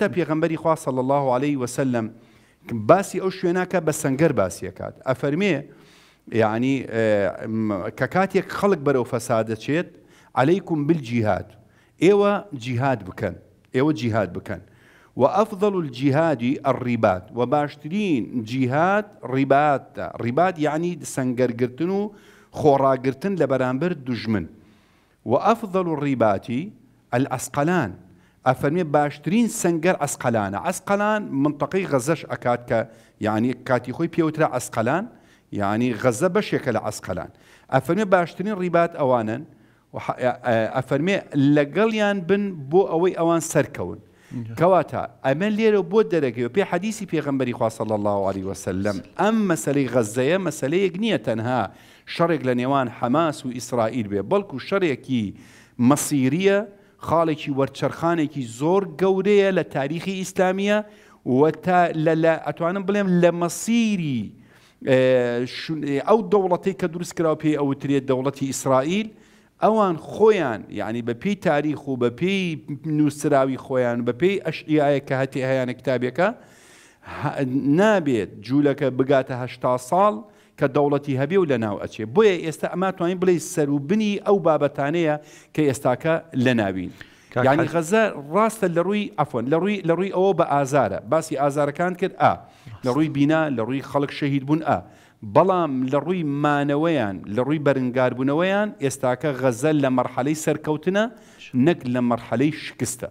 حتى پێغەمبەری خوا صلى الله عليه وسلم باسی ئەو شوێناکە بە سنگەر باسیەکات ئەفەرمێ یعنی اه، کە خلق خەڵک بەرەو فەسادەچێت عەلەیکم بالجیهاد ئێوە جیهاد بکەن ئێوە جیهاد بکەن وأفضل الجهاد الرباط وباشترين جهاد رباط رباط يعني سنگر گرتن و خورا گرتن لبرانبر دجمن وأفضل الرباط الأسقلان افرمي باشترين سنجر اسقلان اسقلان منطقي غەزەش ئەکات يعني كاتي خوي بيوترا اسقلان يعني غزه غەزە اسقلان افرمي باشترين ئەفەرمێ اوانا افرمي لقليان بن بو بن اوان سركون كواتا امن لي ئەمە لێرە بي حديثي في غنبري پێغمبەری صلى الله عليه وسلم أم مسالي غزه مسالي نییە تەنها شەڕێک لە حماس وإسرائيل و ئیسرائیل بێ مصيريه خاڵێکی وەرچەرخانێکی زۆر گەورەیە لە تاریخی ئیسلامیە و تا ئەتوانم بڵێم لە مەسیری ئەو دەوڵەتی کە دروست کراوە پێی ئەوترێت دەوڵەتی ئیسرائیل ئەوان خۆیان یعنی بە پێی تاریخ و بە پێی نووسراوی خۆیان بە پێی ئەشعایە کە هەتی هەیەیانە کتابەکە نابێت جوولەکە بگاتە هشتا ساڵ کە دەوڵەتی هەبێ و لە ناو ئەچێ بۆیە ئێستا ئەماتوانین بڵێ سەروبنی ئەو بابەتانەیە کە ئێستاکە لە ناوین. ینی غەزە ڕاستە لە ڕووی ئەفۆن لە ڕووی لە ڕووی ئەوە بە ئازارە باسی ئازارەکان کرد ئا لە ڕووی بینا لە ڕووی خەڵک شەهید بوون ئا بەڵام لە ڕووی مانەوەیان لە ڕووی بەرنگاربوونەوەیان ئێستاکە غەزەل لە مەرحەلەی سەرکەوتنە نەک لە مەرحەلەی شکستە.